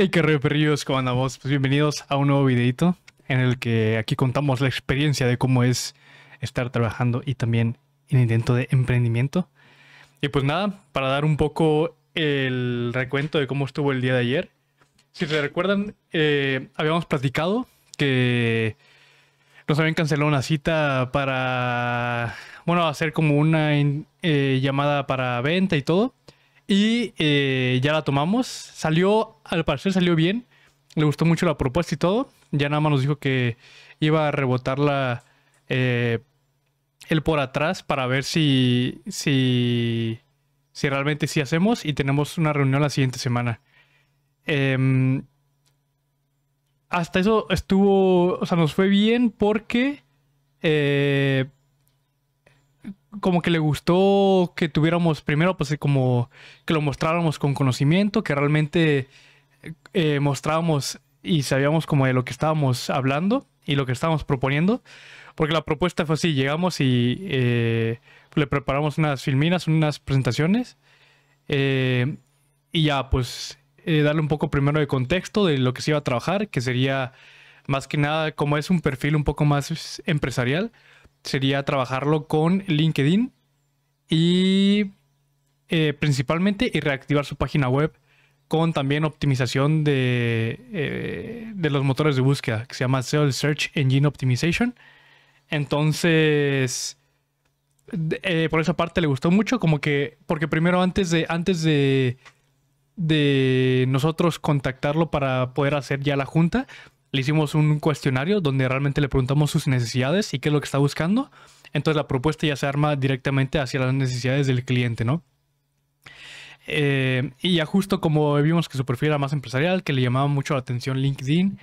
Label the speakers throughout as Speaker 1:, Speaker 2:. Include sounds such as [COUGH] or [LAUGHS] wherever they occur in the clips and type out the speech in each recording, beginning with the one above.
Speaker 1: Hey, rico perrillos, ¿cómo andamos? Pues bienvenidos a un nuevo videito en el que aquí contamos la experiencia de cómo es estar trabajando y también el intento de emprendimiento. Y pues nada, para dar un poco el recuento de cómo estuvo el día de ayer. Si se recuerdan, eh, habíamos platicado que nos habían cancelado una cita para, bueno, hacer como una eh, llamada para venta y todo. Y eh, ya la tomamos. Salió, al parecer salió bien. Le gustó mucho la propuesta y todo. Ya nada más nos dijo que iba a rebotarla eh, él el por atrás para ver si, si, si realmente sí hacemos. Y tenemos una reunión la siguiente semana. Em, hasta eso estuvo, o sea, nos fue bien porque eh, como que le gustó que tuviéramos primero, pues como que lo mostráramos con conocimiento, que realmente eh, mostrábamos y sabíamos como de lo que estábamos hablando y lo que estábamos proponiendo, porque la propuesta fue así, llegamos y eh, le preparamos unas filminas, unas presentaciones, eh, y ya pues eh, darle un poco primero de contexto de lo que se iba a trabajar, que sería más que nada como es un perfil un poco más empresarial, sería trabajarlo con LinkedIn y eh, principalmente y reactivar su página web con también optimización de, eh, de, los motores de búsqueda, que se llama SEO Search Engine Optimization. Entonces, eh, por esa parte le gustó mucho, como que, porque primero antes de, antes de, de nosotros contactarlo para poder hacer ya la junta, le hicimos un cuestionario donde realmente le preguntamos sus necesidades y qué es lo que está buscando. Entonces la propuesta ya se arma directamente hacia las necesidades del cliente, ¿no? Eh, y ya justo como vimos que su perfil era más empresarial, que le llamaba mucho la atención LinkedIn,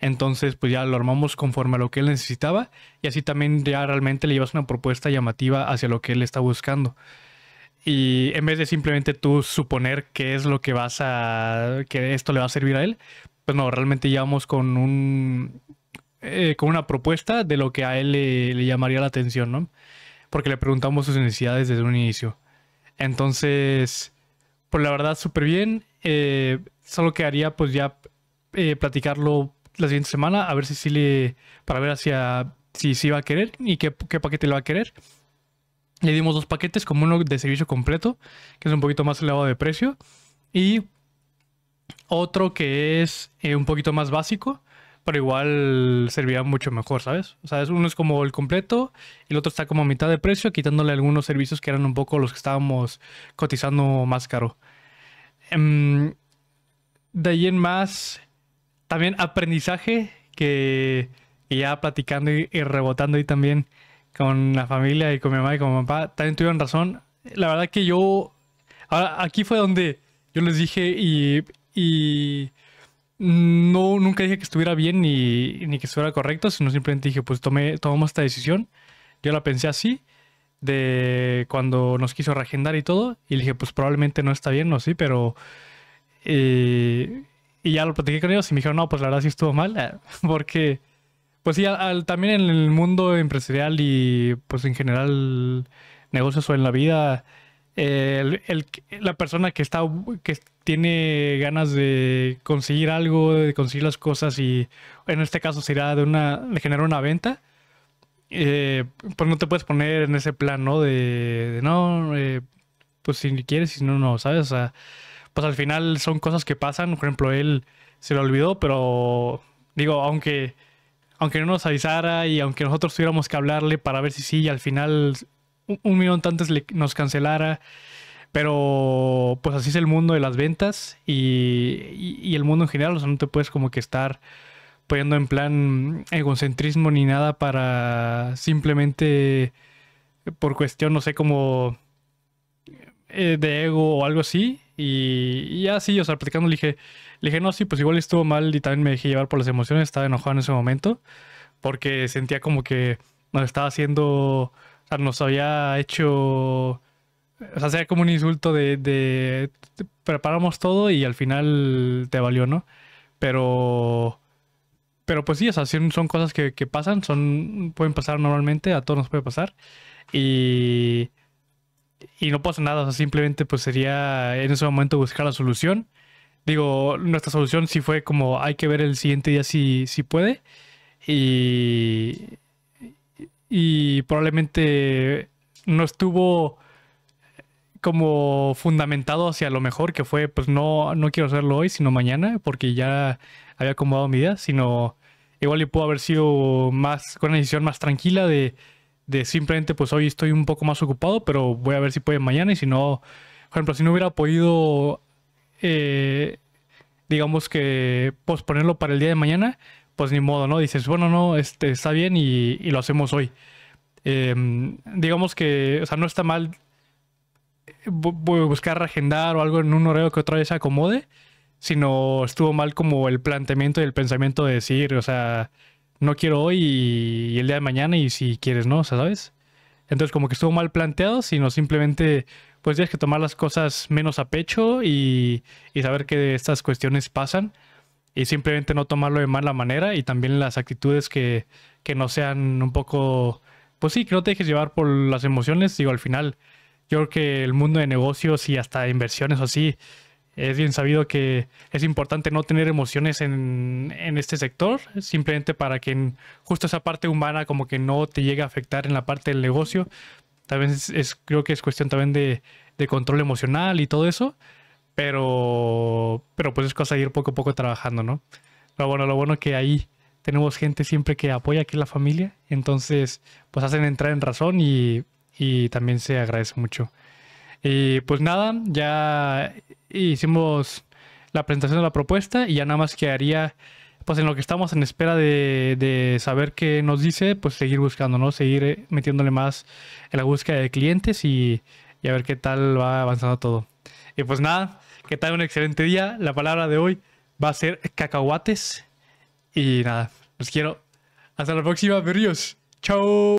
Speaker 1: entonces pues ya lo armamos conforme a lo que él necesitaba y así también ya realmente le llevas una propuesta llamativa hacia lo que él está buscando. Y en vez de simplemente tú suponer qué es lo que vas a, que esto le va a servir a él, pues no, realmente llevamos con un eh, con una propuesta de lo que a él le, llamaría la atención, ¿no? Porque le preguntamos sus necesidades desde un inicio. Entonces, pues la verdad, súper bien. Eh, solo quedaría pues ya eh, platicarlo la siguiente semana, a ver si sí le, para ver hacia, si sí va a querer y qué, qué paquete le va a querer. Le dimos dos paquetes, como uno de servicio completo, que es un poquito más elevado de precio, y otro que es eh, un poquito más básico, pero igual servía mucho mejor, ¿sabes? O sea, uno es como el completo y el otro está como a mitad de precio, quitándole algunos servicios que eran un poco los que estábamos cotizando más caro. Em, de ahí en más, también aprendizaje que, ya platicando y, rebotando ahí también con la familia y con mi mamá y con mi papá, también tuvieron razón. La verdad que yo, ahora aquí fue donde yo les dije y y no, nunca dije que estuviera bien ni, que estuviera correcto, sino simplemente dije, pues tomé, tomamos esta decisión, yo la pensé así, de cuando nos quiso reagendar y todo, y le dije, pues probablemente no está bien, no sí, pero... Eh, y ya lo platiqué con ellos y me dijeron, no, pues la verdad sí estuvo mal, ah, [LAUGHS] porque, pues sí, también en el mundo empresarial y pues en general negocios o en la vida, la persona que está que tiene ganas de conseguir algo, de conseguir las cosas y en este caso será de una generar una venta, eh, pues no te puedes poner en ese plan, ¿no? De, no, eh, pues si quieres, si no, no, ¿sabes? pues al final son cosas que pasan. Por ejemplo, él se lo olvidó, pero digo, aunque aunque no nos avisara y aunque nosotros tuviéramos que hablarle para ver si sí, y al final un minuto antes nos cancelara. Pero pues así es el mundo de las ventas y, y, el mundo en general. O sea, no te puedes como que estar poniendo en plan egocentrismo ni nada para simplemente por cuestión, no sé, como eh, de ego o algo así. Y, y así, o sea, platicando le dije, le dije, no, sí, pues igual estuvo mal y también me dejé llevar por las emociones. Estaba enojado en ese momento porque sentía como que nos estaba haciendo sea, nos había hecho... O sea, sea como un insulto de, preparamos todo y al final te valió, ¿no? Pero... Pero pues sí, o sea, son cosas que, que pasan, son, pueden pasar normalmente, a todos nos puede pasar. Y, y no pasa nada, o sea, simplemente pues sería en ese momento buscar la solución. Digo, nuestra solución sí fue como hay que ver el siguiente día si, si puede. Y, y probablemente no estuvo eh, como fundamentado hacia lo mejor, que fue, pues no, no quiero hacerlo hoy, sino mañana, porque ya había acomodado mi vida, sino igual y pudo haber sido más, con una decisión más tranquila de, de simplemente, pues hoy estoy un poco más ocupado, pero voy a ver si puede mañana, y si no, por ejemplo, si no hubiera podido, eh, digamos que posponerlo para el día de mañana, pues ni modo, ¿no? Dices, bueno, no, este, está bien y, lo hacemos hoy. Em, digamos que, o sea, no está mal eh, buscar agendar o algo en un horario que otra vez se acomode, sino estuvo mal como el planteamiento y el pensamiento de decir, o sea, no quiero hoy y, el día de mañana y si quieres no, o sea, ¿sabes? Entonces como que estuvo mal planteado, sino simplemente pues tienes que tomar las cosas menos a pecho y, y saber que estas cuestiones pasan y simplemente no tomarlo de mala manera y también las actitudes que, no sean un poco, pues sí, que no te dejes llevar por las emociones, digo, al final yo creo que el mundo de negocios y hasta inversiones o así, es bien sabido que es importante no tener emociones en, este sector, simplemente para que justo esa parte humana como que no te llegue a afectar en la parte del negocio. También es creo que es cuestión también de, de, control emocional y todo eso. Pero, pero pues es cosa de ir poco a poco trabajando, ¿no? Lo bueno, lo bueno que ahí tenemos gente siempre que apoya aquí la familia, entonces pues hacen entrar en razón y, y también se agradece mucho. Y pues nada, ya hicimos la presentación de la propuesta y ya nada más quedaría, pues en lo que estamos en espera de, de saber qué nos dice, pues seguir buscando, ¿no? Seguir eh, metiéndole más en la búsqueda de clientes y y a ver qué tal va avanzando todo. Y pues nada, que tal un excelente día. La palabra de hoy va a ser cacahuates. Y nada, los quiero. Hasta la próxima, perrillos. Chao.